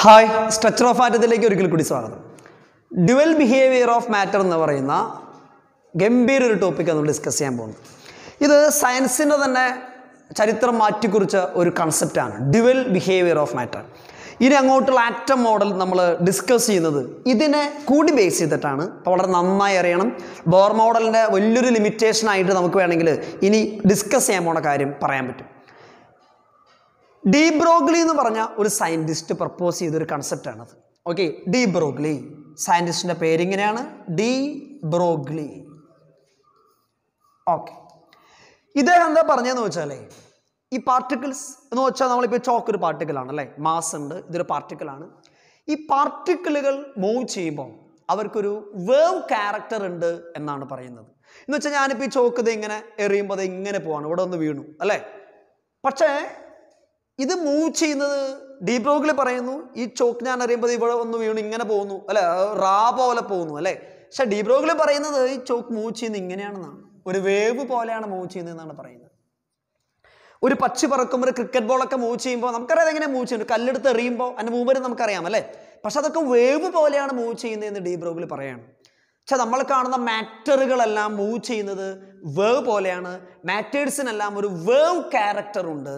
hi structure of ആറ്റത്തിലേക്ക് ഒരിക്കൽ കൂടി സ്വാഗതം ഡ്യുവൽ ബിഹേവിയർ ഓഫ് മാറ്റർ എന്ന് പറയുന്ന ഗംഭീര ഒരു ടോപ്പിക്കാണ് നമ്മൾ ഡിസ്കസ് ചെയ്യാൻ പോകുന്നത് ഇത് സയൻസിൻ്റെ തന്നെ ചരിത്രം മാറ്റിക്കുറിച്ച ഒരു കൺസെപ്റ്റാണ് ഡ്യുവൽ ബിഹേവിയർ ഓഫ് മാറ്റർ ഇനി അങ്ങോട്ടുള്ള ആറ്റം മോഡൽ നമ്മൾ ഡിസ്കസ് ചെയ്യുന്നത് ഇതിനെ കൂടി ബേസ് ചെയ്തിട്ടാണ് അപ്പോൾ വളരെ നന്നായി അറിയണം ബോർ മോഡലിൻ്റെ വലിയൊരു ലിമിറ്റേഷനായിട്ട് നമുക്ക് വേണമെങ്കിൽ ഇനി ഡിസ്കസ് ചെയ്യാൻ പോണ കാര്യം പറയാൻ പറ്റും ഡീ ബ്രോഗ്ലി എന്ന് പറഞ്ഞ ഒരു സയൻറ്റിസ്റ്റ് പ്രപ്പോസ് ചെയ്തൊരു കൺസെപ്റ്റാണത് ഓക്കെ ഡീ ബ്രോഗ്ലി സയൻറ്റിസ്റ്റിൻ്റെ പേരിങ്ങനെയാണ് ഡീ ബ്രോഗ്ലി ഓക്കെ ഇദ്ദേഹം എന്താ പറഞ്ഞതെന്ന് വെച്ചാലേ ഈ പാർട്ടിക്കിൾസ് എന്ന് വെച്ചാൽ നമ്മളിപ്പോൾ ചോക്ക് ഒരു പാർട്ടിക്കിൾ അല്ലേ മാസ് ഉണ്ട് ഇതൊരു പാർട്ടിക്കിളാണ് ഈ പാർട്ടിക്കിളുകൾ മൂവ് ചെയ്യുമ്പോൾ അവർക്കൊരു വേവ് ക്യാരക്ടർ ഉണ്ട് എന്നാണ് പറയുന്നത് എന്ന് വെച്ചാൽ ഞാനിപ്പോൾ ഈ ചോക്ക് ഇത് ഇങ്ങനെ എറിയുമ്പോൾ അത് ഇങ്ങനെ പോവാണ് ഇവിടെ ഒന്ന് വീണു അല്ലേ പക്ഷേ ഇത് മൂവ് ചെയ്യുന്നത് ഡീബ്രോഗിൽ പറയുന്നു ഈ ചോക്ക് ഞാൻ അറിയുമ്പോൾ ഇവിടെ ഒന്ന് വീണ് ഇങ്ങനെ പോകുന്നു അല്ലെ റാ പോലെ പോകുന്നു അല്ലേ പക്ഷെ ഡീബ്രോഗിൽ പറയുന്നത് ഈ ചോക്ക് മൂവ് ചെയ്യുന്നത് ഇങ്ങനെയാണെന്നാണ് ഒരു വേവ് പോലെയാണ് മൂവ് ചെയ്യുന്നതെന്നാണ് പറയുന്നത് ഒരു പക്ഷി പറക്കുമ്പോൾ ഒരു ക്രിക്കറ്റ് ബോളൊക്കെ മൂവ് ചെയ്യുമ്പോൾ നമുക്കറിയാം എങ്ങനെ മൂവ് ചെയ്യുന്നു കല്ലെടുത്ത് എറിയുമ്പോൾ അതിൻ്റെ മൂവ്മെൻറ്റ് നമുക്കറിയാം അല്ലേ പക്ഷെ അതൊക്കെ വേവ് പോലെയാണ് മൂവ് ചെയ്യുന്നതെന്ന് ഡീബ്രോഗിൽ പറയാണ് പക്ഷെ നമ്മൾ കാണുന്ന മാറ്ററുകളെല്ലാം മൂവ് ചെയ്യുന്നത് വേവ് പോലെയാണ് മാറ്റേഴ്സിനെല്ലാം ഒരു വേവ് ക്യാരക്ടർ ഉണ്ട്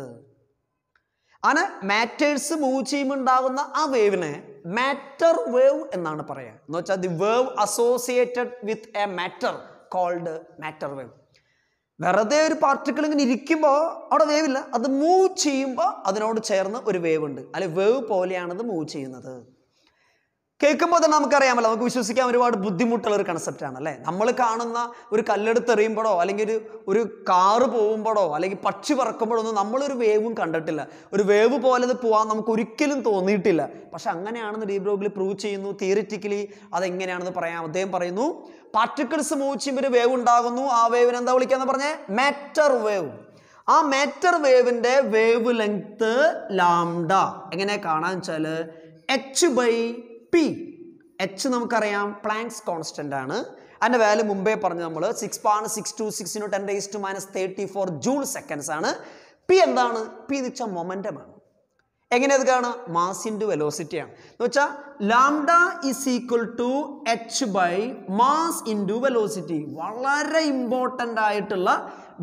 അങ്ങനെ മാറ്റേഴ്സ് മൂവ് ചെയ്യുമ്പോൾ ഉണ്ടാകുന്ന ആ വേവിനെ മാറ്റർ വേവ് എന്നാണ് പറയുക എന്ന് വെച്ചാൽ the wave associated with a matter called matter wave വെറുതെ ഒരു പാർട്ടിക്കിൾ ഇങ്ങനെ ഇരിക്കുമ്പോൾ അവിടെ വേവില്ല അത് മൂവ് ചെയ്യുമ്പോൾ അതിനോട് ചേർന്ന് ഒരു വേവ് ഉണ്ട് അല്ലെ വേവ് പോലെയാണത് മൂവ് ചെയ്യുന്നത് കേൾക്കുമ്പോൾ തന്നെ നമുക്കറിയാമല്ലോ നമുക്ക് വിശ്വസിക്കാൻ ഒരുപാട് ബുദ്ധിമുട്ടുള്ള ഒരു കൺസെപ്റ്റാണ് അല്ലേ നമ്മൾ കാണുന്ന ഒരു കല്ലെടുത്ത് എറിയുമ്പോഴോ അല്ലെങ്കിൽ ഒരു ഒരു കാറ് പോകുമ്പോഴോ അല്ലെങ്കിൽ പക്ഷി പറക്കുമ്പോഴോ ഒന്നും നമ്മളൊരു വേവും കണ്ടിട്ടില്ല ഒരു വേവ് പോലെ ഇത് പോകാൻ നമുക്ക് ഒരിക്കലും തോന്നിയിട്ടില്ല പക്ഷെ അങ്ങനെയാണെന്ന് ഡീബ്രോഗിൽ പ്രൂവ് ചെയ്യുന്നു തിയറിറ്റിക്കലി അതെങ്ങനെയാണെന്ന് പറയാം അദ്ദേഹം പറയുന്നു പാർട്ടിക്കിൾസ് മൂവ് ചെയ്യുമ്പോൾ ഒരു വേവ് ഉണ്ടാകുന്നു ആ വേവിന് എന്താ വിളിക്കാന്ന് പറഞ്ഞേ മാറ്റർ വേവ് ആ മാറ്റർ വേവിൻ്റെ വേവ് ലെങ്ത് ലാംഡ എങ്ങനെ കാണാൻ വെച്ചാൽ എച്ച് ബൈ പി എച്ച് നമുക്കറിയാം പ്ലാങ്ക്സ് കോൺസ്റ്റൻ്റ് ആണ് അതിൻ്റെ വാല്യൂ മുമ്പേ പറഞ്ഞു നമ്മൾ six point six two six two ten raise to minus thirty four joule seconds ആണ് പി എന്താണ് പി എന്ന് വെച്ചാൽ ആണ് എങ്ങനെയത് കാണുക മാസ് ഇൻറ്റു വെലോസിറ്റിയാണ് എന്ന് വെച്ചാൽ lambda is equal to h by mass into velocity വളരെ ഇമ്പോർട്ടൻ്റ് ആയിട്ടുള്ള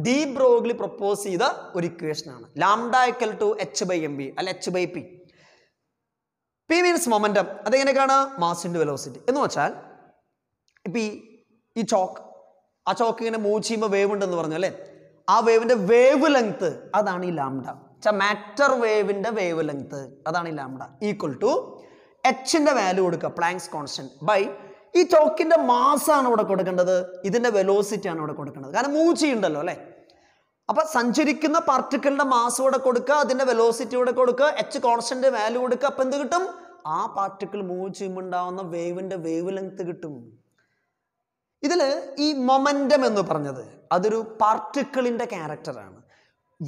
ഡീ ബ്രോഗ്ലി പ്രപ്പോസ് ചെയ്ത ഒരു ഇക്വേഷനാണ് lambda equal to h by m v അല്ല h by p p means momentum അതെങ്ങനെയൊക്കെയാണ് മാസിൻ്റെ വെലോസിറ്റി എന്ന് വെച്ചാൽ ഇപ്പം ഈ ഈ ചോക്ക് ആ ചോക്ക് ഇങ്ങനെ മൂവ് ചെയ്യുമ്പോൾ വേവ് ഉണ്ടെന്ന് പറഞ്ഞു അല്ലേ ആ വേവിൻ്റെ വേവ് ലെങ്ത്ത് അതാണ് ഈ ലാംഡ വെച്ചാൽ മാറ്റർ വേവിൻ്റെ വേവ് ലെങ്ത്ത് അതാണ് ഈ ലാംഡ ഈക്വൽ ടു എച്ചിൻ്റെ വാല്യൂ കൊടുക്കുക പ്ലാങ്സ് കോൺസ്റ്റൻറ്റ് ബൈ ഈ ചോക്കിൻ്റെ മാസാണ് ഇവിടെ കൊടുക്കേണ്ടത് ഇതിൻ്റെ വെലോസിറ്റി ആണ് ഇവിടെ കൊടുക്കേണ്ടത് കാരണം മൂവ് ചെയ്യുന്നുണ്ടല്ലോ അല്ലേ അപ്പൊ സഞ്ചരിക്കുന്ന പാർട്ടിക്കിളിന്റെ മാസ് കൂടെ കൊടുക്കുക അതിന്റെ വെലോസിറ്റി കൂടെ കൊടുക്കുക എച്ച് കോൺസ്റ്റന്റ് വാല്യൂ കൊടുക്കുക അപ്പൊ എന്ത് കിട്ടും ആ പാർട്ടിക്കിൾ മൂവ് ചെയ്യുമ്പോൾ ഉണ്ടാവുന്ന വേവിന്റെ വേവ് ലെങ്ത് കിട്ടും ഇതില് ഈ മൊമെന്റം എന്ന് പറഞ്ഞത് അതൊരു പാർട്ടിക്കിളിന്റെ ക്യാരക്ടറാണ്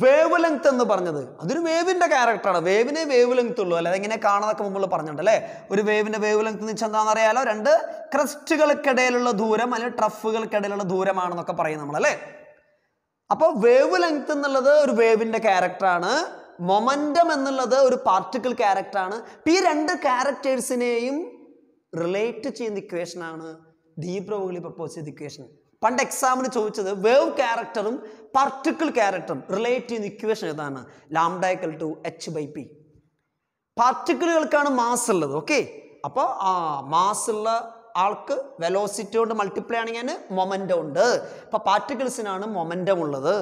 വേവ് ലെങ്ത് എന്ന് പറഞ്ഞത് അതൊരു വേവിന്റെ ക്യാരക്ടറാണ് വേവിനെ വേവ് ലെങ്ത് ഉള്ളൂ അല്ലെ എങ്ങനെ കാണാനൊക്കെ മുമ്പ് പറഞ്ഞിട്ടുണ്ട് അല്ലേ ഒരു വേവിന്റെ വേവ് ലെങ്ത് എന്ന് വെച്ചാൽ എന്താണെന്ന് അറിയാലോ രണ്ട് ക്രസ്റ്റുകൾക്കിടയിലുള്ള ദൂരം അല്ലെങ്കിൽ ട്രഫുകൾക്കിടയിലുള്ള ദൂരമാണെന്നൊക്കെ പറയും അല്ലേ അപ്പോൾ വേവ് ലെങ്ത് എന്നുള്ളത് ഒരു വേവിൻ്റെ ക്യാരക്ടറാണ് മൊമൻറ്റം എന്നുള്ളത് ഒരു പാർട്ടിക്കിൾ ക്യാരക്ടറാണ് ഈ രണ്ട് ക്യാരക്ടേഴ്സിനെയും റിലേറ്റ് ചെയ്യുന്ന ഇക്വേഷനാണ് ദീപ്രവുകളി പ്രപ്പോസ് ചെയ്ത ഇക്വേഷൻ പണ്ട് എക്സാമിന് ചോദിച്ചത് വേവ് ക്യാരക്ടറും പാർട്ടിക്കിൾ ക്യാരക്ടറും റിലേറ്റ് ചെയ്യുന്ന ഇക്വേഷൻ ഏതാണ് lambda equal to h by p പാർട്ടിക്കിളുകൾക്കാണ് മാസ് ഉള്ളത് ഓക്കെ അപ്പോൾ ആ മാസ് ഉള്ള ആൾക്ക് വെലോസിറ്റി കൊണ്ട് മൾട്ടിപ്ലൈ ആണെങ്കിൽ അതിന് മൊമെൻ്റം ഉണ്ട് അപ്പോൾ പാർട്ടിക്കിൾസിനാണ് മൊമെൻ്റം ഉള്ളത്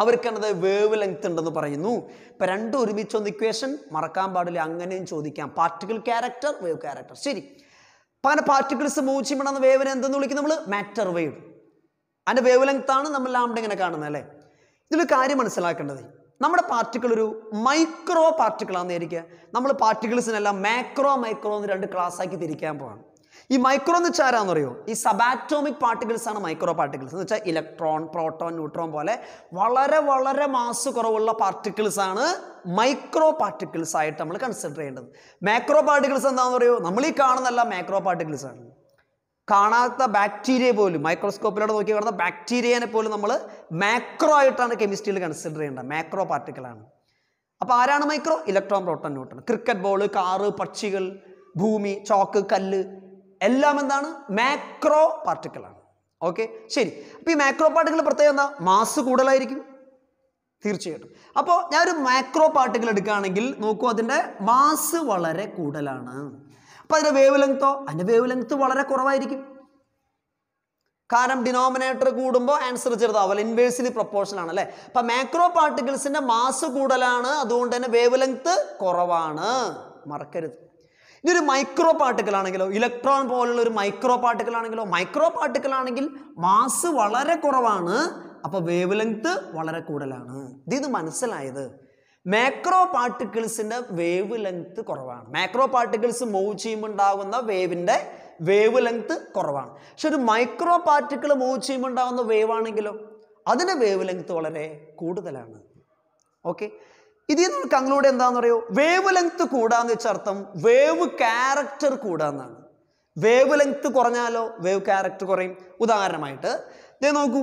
അവർക്കാണത് വേവ് ലെങ്ത് ഉണ്ടെന്ന് പറയുന്നു ഇപ്പം രണ്ടും ഒരുമിച്ച് ഒന്ന് ഇക്വേഷൻ മറക്കാൻ പാടില്ല അങ്ങനെയും ചോദിക്കാം പാർട്ടിക്കിൾ ക്യാരക്ടർ വേവ് ക്യാരക്ടർ ശരി അപ്പം അങ്ങനെ പാർട്ടിക്കിൾസ് മൂവ് ചെയ്യുമ്പോൾ വേവിനെ എന്തെന്ന് വിളിക്കുന്നത് നമ്മൾ മാറ്റർ വേവ് അതിൻ്റെ വേവ് ലെങ്ത് ആണ് നമ്മൾ ലാംഡ ഇങ്ങനെ കാണുന്നത് അല്ലേ ഇതിൽ കാര്യം മനസ്സിലാക്കേണ്ടത് നമ്മുടെ പാർട്ടിക്കിൾ ഒരു മൈക്രോ പാർട്ടിക്കിൾ ആണെന്ന് ഇരിക്കുക നമ്മൾ പാർട്ടിക്കിൾസിനെല്ലാം മാക്രോ മൈക്രോ എന്ന് രണ്ട് ക്ലാസ് ആക്കി തിരിക്കാൻ പോകണം ഈ മൈക്രോ എന്ന് വെച്ചാൽ ആരാന്ന് പറയുമോ ഈ സബാറ്റോമിക് പാർട്ടിക്കിൾസ് ആണ് മൈക്രോ പാർട്ടിക്കിൾസ് എന്ന് വെച്ചാൽ ഇലക്ട്രോൺ പ്രോട്ടോൺ ന്യൂട്രോൺ പോലെ വളരെ വളരെ മാസ് കുറവുള്ള പാർട്ടിക്കിൾസ് ആണ് മൈക്രോ പാർട്ടിക്കിൾസ് ആയിട്ട് നമ്മൾ കൺസിഡർ ചെയ്യേണ്ടത് മാക്രോ പാർട്ടിക്കിൾസ് എന്താണെന്ന് പറയുമോ നമ്മൾ ഈ കാണുന്നല്ല മാക്രോ പാർട്ടിക്കിൾസ് ആണ് കാണാത്ത ബാക്ടീരിയ പോലും മൈക്രോസ്കോപ്പിലൂടെ നോക്കി കാണുന്ന ബാക്ടീരിയനെ പോലും നമ്മൾ മാക്രോ ആയിട്ടാണ് കെമിസ്ട്രിയിൽ കൺസിഡർ ചെയ്യേണ്ടത് മാക്രോ പാർട്ടിക്കിളാണ് അപ്പോൾ ആരാണ് micro electron proton neutron cricket ball car പക്ഷികൾ ഭൂമി ചോക്ക് കല്ല് എല്ലാം എന്താണ് മാക്രോ പാർട്ടിക്കിളാണ് ഓക്കെ ശരി അപ്പോൾ ഈ മാക്രോ പാർട്ടിക്കിൾ പ്രത്യേകം എന്താ മാസ് കൂടുതലായിരിക്കും തീർച്ചയായിട്ടും അപ്പോൾ ഞാനൊരു മാക്രോ പാർട്ടിക്കിൾ എടുക്കുകയാണെങ്കിൽ നോക്കൂ അതിൻ്റെ മാസ് വളരെ കൂടുതലാണ് അപ്പോൾ അതിൻ്റെ വേവ് ലെങ്ത്തോ അതിൻ്റെ വേവ് ലെങ്ത്ത് വളരെ കുറവായിരിക്കും കാരണം ഡിനോമിനേറ്റർ കൂടുമ്പോൾ ആൻസർ ചെറുതാവല്ല ഇൻവേഴ്സിന് പ്രപ്പോർഷൻ ആണ് അല്ലേ അപ്പം മാക്രോ പാർട്ടിക്കിൾസിൻ്റെ മാസ് കൂടുതലാണ് അതുകൊണ്ട് തന്നെ വേവ് ലെങ്ത്ത് കുറവാണ് മറക്കരുത് ഇതൊരു മൈക്രോ പാർട്ടിക്കൽ ആണെങ്കിലോ ഇലക്ട്രോൺ പോലുള്ള ഒരു മൈക്രോ പാർട്ടിക്കൽ ആണെങ്കിലോ മൈക്രോ പാർട്ടിക്കൽ ആണെങ്കിൽ മാസ് വളരെ കുറവാണ് അപ്പോൾ വേവ് ലെങ്ത് വളരെ കൂടുതലാണ് ഇത് മനസ്സിലായത് മാക്രോ പാർട്ടിക്കിൾസിൻ്റെ വേവ് ലെങ്ത് കുറവാണ് മാക്രോ പാർട്ടിക്കിൾസ് മൂവ് ചെയ്യുമ്പോൾ ഉണ്ടാകുന്ന വേവിൻ്റെ വേവ് ലെങ്ത് കുറവാണ് പക്ഷെ ഒരു മൈക്രോ പാർട്ടിക്കിൾ മൂവ് ചെയ്യുമ്പോൾ ഉണ്ടാകുന്ന വേവ് ആണെങ്കിലോ അതിൻ്റെ വേവ് ലെങ്ത് വളരെ കൂടുതലാണ് ഓക്കെ ഇതിൽ നിന്ന് കൺക്ലൂഡ് എന്താന്ന് പറയുമോ വേവ് ലെങ്ത് കൂടാന്ന് വെച്ച അർത്ഥം വേവ് ക്യാരക്ടർ കൂടാന്നാണ് വേവ് ലെങ്ത് കുറഞ്ഞാലോ വേവ് ക്യാരക്ടർ കുറയും ഉദാഹരണമായിട്ട് ഇതേ നോക്കൂ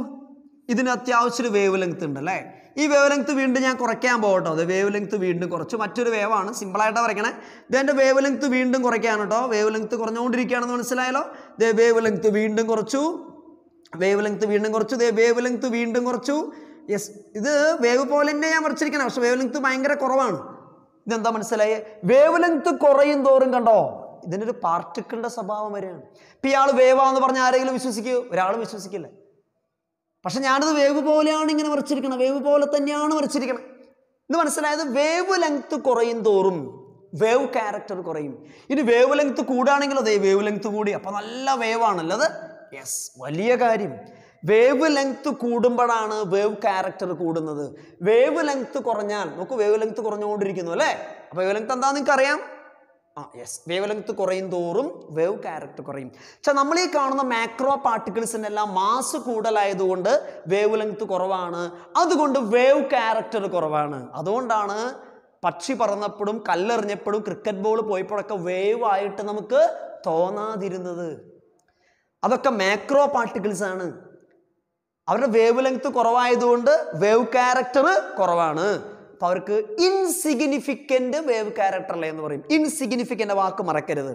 ഇതിന് അത്യാവശ്യം ഒരു വേവ് ലെങ്ത് ഉണ്ട് അല്ലേ ഈ വേവ് ലെങ്ത് വീണ്ടും ഞാൻ കുറയ്ക്കാൻ പോകട്ടോ അത് വേവ് ലെങ്ത് വീണ്ടും കുറച്ച് മറ്റൊരു വേവാണ് സിമ്പിളായിട്ട് വരയ്ക്കണേ ഇതിൻ്റെ വേവ് ലെങ്ത് വീണ്ടും കുറയ്ക്കാൻ കേട്ടോ വേവ് ലെങ്ത് കുറഞ്ഞുകൊണ്ടിരിക്കുകയാണെന്ന് മനസ്സിലായാലോ ദേ വേവ് ലെങ്ത് വീണ്ടും കുറച്ചു വേവ് ലെങ്ത് വീണ്ടും കുറച്ചു ദേ വേവ് ലെങ്ത് വീണ്ടും കുറച്ചു യെസ് ഇത് വേവ് പോയിന്റിനെ ഞാൻ മറിച്ചിരിക്കണം പക്ഷെ വേവ് ലെങ്ത് ഭയങ്കര കുറവാണ് ഇതെന്താ മനസ്സിലായി വേവ് ലെങ്ത് കുറയും തോറും കണ്ടോ ഇതിനൊരു പാർട്ടിക്കിളിന്റെ സ്വഭാവം വരെയാണ് ഇപ്പൊ ഇയാൾ വേവാന്ന് പറഞ്ഞ ആരെങ്കിലും വിശ്വസിക്കുമോ ഒരാളും വിശ്വസിക്കില്ല പക്ഷെ ഞാനത് വേവ് പോലെയാണ് ഇങ്ങനെ മറിച്ചിരിക്കണം വേവ് പോലെ തന്നെയാണ് മറിച്ചിരിക്കണം ഇത് മനസ്സിലായത് വേവ് ലെങ്ത് കുറയും തോറും വേവ് ക്യാരക്ടർ കുറയും ഇനി വേവ് ലെങ്ത് കൂടാണെങ്കിൽ അതേ വേവ് ലെങ്ത് കൂടി അപ്പൊ നല്ല വേവാണല്ലോ അത് യെസ് വലിയ കാര്യം വേവ് ലെങ്ത് കൂടുമ്പോഴാണ് വേവ് ക്യാരക്ടർ കൂടുന്നത് വേവ് ലെങ്ത് കുറഞ്ഞാൽ നോക്ക് വേവ് ലെങ്ത് കുറഞ്ഞുകൊണ്ടിരിക്കുന്നു അല്ലേ അപ്പോൾ വേവ് ലെങ്ത് എന്താ നിങ്ങൾക്ക് അറിയാം ആ യെസ് വേവ് ലെങ്ത് കുറയും തോറും വേവ് ക്യാരക്ടർ കുറയും പക്ഷെ നമ്മൾ ഈ കാണുന്ന മാക്രോ പാർട്ടിക്കിൾസിൻ്റെ എല്ലാം മാസ് കൂടുതലായതുകൊണ്ട് വേവ് ലെങ്ത് കുറവാണ് അതുകൊണ്ട് വേവ് ക്യാരക്ടർ കുറവാണ് അതുകൊണ്ടാണ് പക്ഷി പറന്നപ്പോഴും കല്ലെറിഞ്ഞപ്പോഴും ക്രിക്കറ്റ് ബോൾ പോയപ്പോഴൊക്കെ വേവ് ആയിട്ട് നമുക്ക് തോന്നാതിരുന്നത് അതൊക്കെ മാക്രോ പാർട്ടിക്കിൾസ് ആണ് അവരുടെ വേവ് ലെങ്ത് കുറവായതുകൊണ്ട് വേവ് ക്യാരക്ടർ കുറവാണ് അപ്പോൾ അവർക്ക് ഇൻസിഗ്നിഫിക്കൻ്റ് വേവ് ക്യാരക്ടർ അല്ലേ എന്ന് പറയും ഇൻസിഗ്നിഫിക്കൻ്റ് വാക്ക് മറക്കരുത്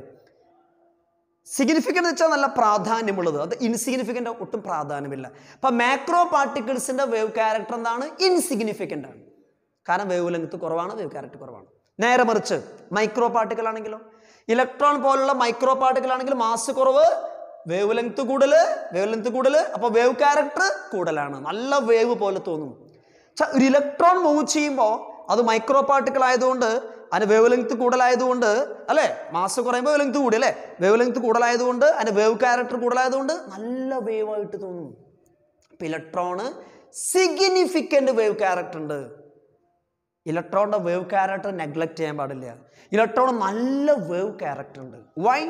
സിഗ്നിഫിക്കൻ്റ് വെച്ചാൽ നല്ല പ്രാധാന്യമുള്ളത് അത് ഇൻസിഗ്നിഫിക്കൻ്റ് ഒട്ടും പ്രാധാന്യമില്ല അപ്പം മാക്രോ പാർട്ടിക്കിൾസിൻ്റെ വേവ് ക്യാരക്ടർ എന്താണ് ഇൻസിഗ്നിഫിക്കൻ്റ് ആണ് കാരണം വേവ് ലെങ്ത് കുറവാണ് വേവ് ക്യാരക്ടർ കുറവാണ് നേരെ മറിച്ച് മൈക്രോ പാർട്ടിക്കിൾ ആണെങ്കിലോ ഇലക്ട്രോൺ പോലുള്ള മൈക്രോ പാർട്ടിക്കിൾ ആണെങ്കിൽ മാസ് കുറവ് വേവ് ലെങ്ത് കൂടൽ വേവ് ലെങ്ത് കൂടൽ അപ്പോൾ വേവ് ക്യാരക്ടർ കൂടുതലാണ് നല്ല വേവ് പോലെ തോന്നും ഒരു ഇലക്ട്രോൺ മൂവ് ചെയ്യുമ്പോൾ അത് മൈക്രോ പാർട്ടിക്കിൾ ആയതുകൊണ്ട് അതിന് വേവ് ലെങ്ത് കൂടുതലായതുകൊണ്ട് അല്ലേ മാസ് കുറയുമ്പോൾ വേവ് ലെങ്ത് കൂടി അല്ലേ വേവ് ലെങ്ത് കൂടുതലായതുകൊണ്ട് അതിന് വേവ് ക്യാരക്ടർ കൂടുതലായതുകൊണ്ട് നല്ല വേവ് ആയിട്ട് തോന്നും അപ്പം ഇലക്ട്രോണ് സിഗ്നിഫിക്കൻ്റ് വേവ് ക്യാരക്ടർ ഉണ്ട് ഇലക്ട്രോണിൻ്റെ വേവ് ക്യാരക്ടർ നെഗ്ലക്ട് ചെയ്യാൻ പാടില്ല ഇലക്ട്രോൺ നല്ല വേവ് ക്യാരക്ടർ ഉണ്ട് why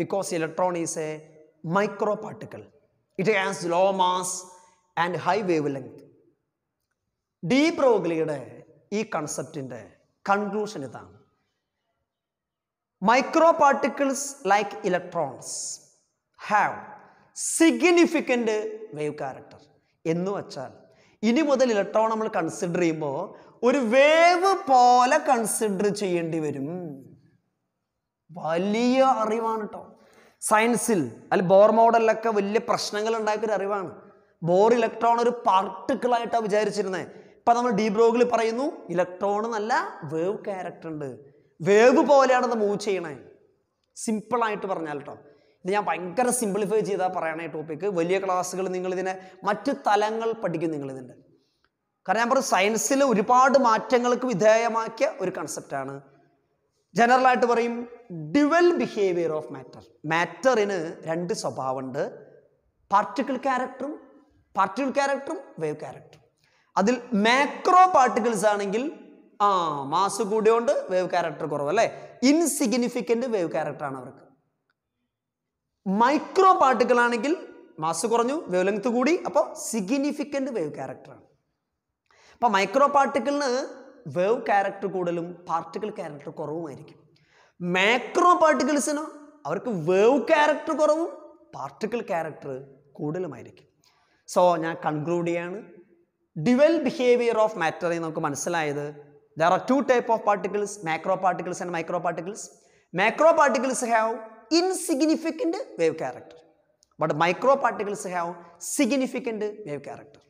because electron is a micro it has low mass and high wavelength de ബ്രോഗ്ലിയുടെ ഈ കൺസെപ്റ്റിൻ്റെ കൺക്ലൂഷൻ ഇതാണ് micro particles like electrons have significant wave character എന്ന് വച്ചാൽ ഇനി മുതൽ ഇലക്ട്രോൺ നമ്മൾ കൺസിഡർ ചെയ്യുമ്പോൾ ഒരു വേവ് പോലെ കൺസിഡർ ചെയ്യേണ്ടി വരും വലിയ അറിവാണ് കേട്ടോ സയൻസിൽ അല്ല ബോർ മോഡലിലൊക്കെ വലിയ പ്രശ്നങ്ങൾ ഉണ്ടാക്കിയൊരു അറിവാണ് ബോർ ഇലക്ട്രോൺ ഒരു പാർട്ടിക്കിളായിട്ടാണ് വിചാരിച്ചിരുന്നത് ഇപ്പം നമ്മൾ ഡീബ്രോഗിൽ പറയുന്നു ഇലക്ട്രോൺ നല്ല വേവ് ക്യാരക്ടർ ഉണ്ട് വേവ് പോലെയാണ് അത് മൂവ് ചെയ്യണേ സിമ്പിളായിട്ട് പറഞ്ഞാൽ കേട്ടോ ഇത് ഞാൻ ഭയങ്കര സിംപ്ലിഫൈ ചെയ്താൽ പറയണ ഈ ടോപ്പിക്ക് വലിയ ക്ലാസ്സുകൾ നിങ്ങളിതിനെ മറ്റ് തലങ്ങൾ പഠിക്കും നിങ്ങളിതിൻ്റെ കാരണം ഞാൻ പറഞ്ഞു സയൻസിൽ ഒരുപാട് മാറ്റങ്ങൾക്ക് വിധേയമാക്കിയ ഒരു കൺസെപ്റ്റാണ് ജനറൽ ആയിട്ട് പറയും ഡിവൽ ബിഹേവിയർ ഓഫ് മാറ്റർ മാറ്ററിന് രണ്ട് സ്വഭാവമുണ്ട് പാർട്ടിക്കിൾ ക്യാരക്ടറും പാർട്ടിക്കിൾ ക്യാരക്ടറും വേവ് ക്യാരക്ടറും അതിൽ മാക്രോ പാർട്ടിക്കിൾസ് ആണെങ്കിൽ ആ മാസ് കൂടിയോണ്ട് വേവ് ക്യാരക്ടർ കുറവ് അല്ലേ ഇൻസിഗ്നിഫിക്കൻ്റ് വേവ് ക്യാരക്ടറാണ് അവർക്ക് മൈക്രോ പാർട്ടിക്കിൾ ആണെങ്കിൽ മാസ് കുറഞ്ഞു വേവ് ലെങ്ത് കൂടി അപ്പോൾ സിഗ്നിഫിക്കൻ്റ് വേവ് ക്യാരക്ടറാണ് അപ്പോൾ മൈക്രോ പാർട്ടിക്കിളിന് വേവ് ക്യാരക്ടർ കൂടുതലും പാർട്ടിക്കൽ ക്യാരക്ടർ കുറവുമായിരിക്കും മാക്രോ പാർട്ടിക്കിൾസിനോ അവർക്ക് വേവ് ക്യാരക്ടർ കുറവും പാർട്ടിക്കിൾ ക്യാരക്ടർ കൂടുതലുമായിരിക്കും സോ ഞാൻ കൺക്ലൂഡ് ചെയ്യാണ് ഡിവൽ ബിഹേവിയർ ഓഫ് എന്ന് നമുക്ക് മനസ്സിലായത് there are two type of particles macro particles and micro particles macro particles have insignificant wave character but micro particles have significant wave character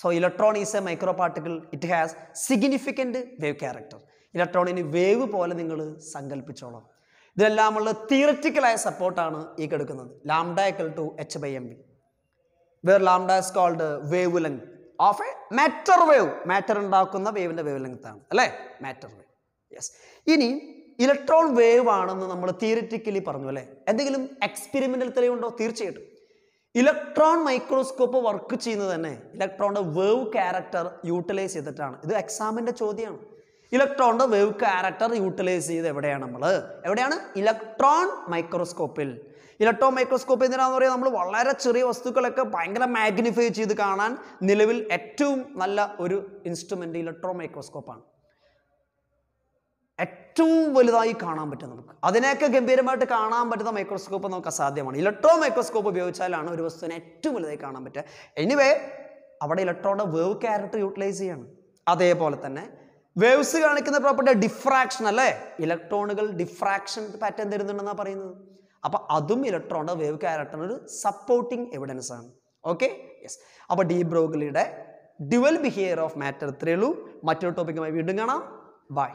so electron is a micro particle it has significant wave character ഇലക്ട്രോണിന് wave പോലെ നിങ്ങൾ സങ്കല്പിച്ചോളാം ഇതെല്ലാമുള്ള തിയററ്റിക്കലായ സപ്പോർട്ടാണ് ഈ കെടുക്കുന്നത് lambda equal to h by m v where lambda is called wavelength of a matter wave matter ഉണ്ടാക്കുന്ന വേവിൻ്റെ വേവ് ലെങ്ത് ആണ് അല്ലേ മാറ്റർ വേവ് യെസ് ഇനി ഇലക്ട്രോൺ വേവ് ആണെന്ന് നമ്മൾ തിയറിറ്റിക്കലി പറഞ്ഞു അല്ലേ എന്തെങ്കിലും എക്സ്പെരിമെൻ്റൽ തെളിവുണ്ടോ തീർച്ചയായിട്ടും ഇലക്ട്രോൺ മൈക്രോസ്കോപ്പ് വർക്ക് ചെയ്യുന്നത് തന്നെ ഇലക്ട്രോണിൻ്റെ വേവ് ക്യാരക്ടർ യൂട്ടിലൈസ് ചെയ്തിട്ടാണ് ഇത് എക്സാമിൻ്റെ ചോദ്യമാണ് ഇലക്ട്രോണിൻ്റെ വേവ് ക്യാരക്ടർ യൂട്ടിലൈസ് ചെയ്ത് എവിടെയാണ് നമ്മൾ എവിടെയാണ് ഇലക്ട്രോൺ മൈക്രോസ്കോപ്പിൽ ഇലക്ട്രോൺ മൈക്രോസ്കോപ്പ് എന്തിനാണെന്ന് പറയുക നമ്മൾ വളരെ ചെറിയ വസ്തുക്കളൊക്കെ ഭയങ്കര മാഗ്നിഫൈ ചെയ്ത് കാണാൻ നിലവിൽ ഏറ്റവും നല്ല ഒരു ഇൻസ്ട്രുമെൻ്റ് ഇലക്ട്രോ മൈക്രോസ്കോപ്പാണ് ഏറ്റവും വലുതായി കാണാൻ പറ്റും നമുക്ക് അതിനെയൊക്കെ ഗംഭീരമായിട്ട് കാണാൻ പറ്റുന്ന മൈക്രോസ്കോപ്പ് നമുക്ക് അസാധ്യമാണ് ഇലക്ട്രോ മൈക്രോസ്കോപ്പ് ഉപയോഗിച്ചാലാണ് ഒരു വസ്തുവിനെ ഏറ്റവും വലുതായി കാണാൻ പറ്റുക എനിവേ അവിടെ ഇലക്ട്രോണിൻ്റെ വേവ് ക്യാരക്ടർ യൂട്ടിലൈസ് ചെയ്യാണ് അതേപോലെ തന്നെ വേവ്സ് കാണിക്കുന്ന പ്രോപ്പർട്ടി ഡിഫ്രാക്ഷൻ അല്ലേ ഇലക്ട്രോണുകൾ ഡിഫ്രാക്ഷൻ പാറ്റേൺ തരുന്നുണ്ടെന്നാണ് പറയുന്നത് അപ്പോൾ അതും ഇലക്ട്രോണിന്റെ വേവ് ക്യാരക്ടറിന് ഒരു സപ്പോർട്ടിംഗ് എവിഡൻസ് ആണ് ഓക്കെ യെസ് അപ്പോൾ ഡി ബ്രോഗലിയുടെ ഡ്യുവൽ ബിഹേവിയർ ഓഫ് മാറ്റർ ഇത്രയേ ഉള്ളൂ മറ്റൊരു ടോപ്പിക്കുമായി വീണ്ടും കാണാം ബൈ